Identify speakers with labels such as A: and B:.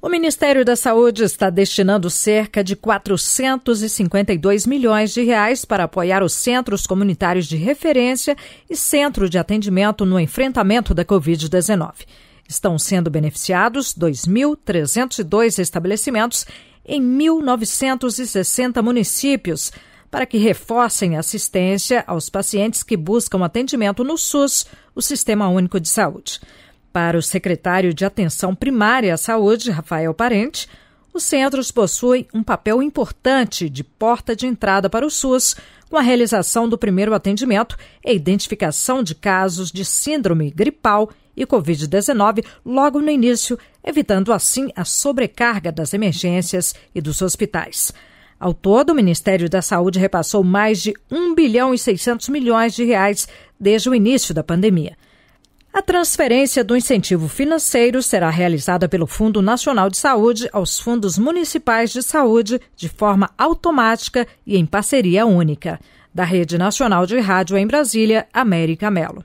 A: O Ministério da Saúde está destinando cerca de 452 milhões de reais para apoiar os centros comunitários de referência e centro de atendimento no enfrentamento da Covid-19. Estão sendo beneficiados 2.302 estabelecimentos em 1.960 municípios para que reforcem assistência aos pacientes que buscam atendimento no SUS, o Sistema Único de Saúde. Para o secretário de Atenção Primária à Saúde, Rafael Parente, os centros possuem um papel importante de porta de entrada para o SUS, com a realização do primeiro atendimento e identificação de casos de síndrome gripal e Covid-19 logo no início, evitando assim a sobrecarga das emergências e dos hospitais. Ao todo, o Ministério da Saúde repassou mais de 1 bilhão e 600 milhões de reais desde o início da pandemia. A transferência do incentivo financeiro será realizada pelo Fundo Nacional de Saúde aos fundos municipais de saúde de forma automática e em parceria única. Da Rede Nacional de Rádio em Brasília, América Melo.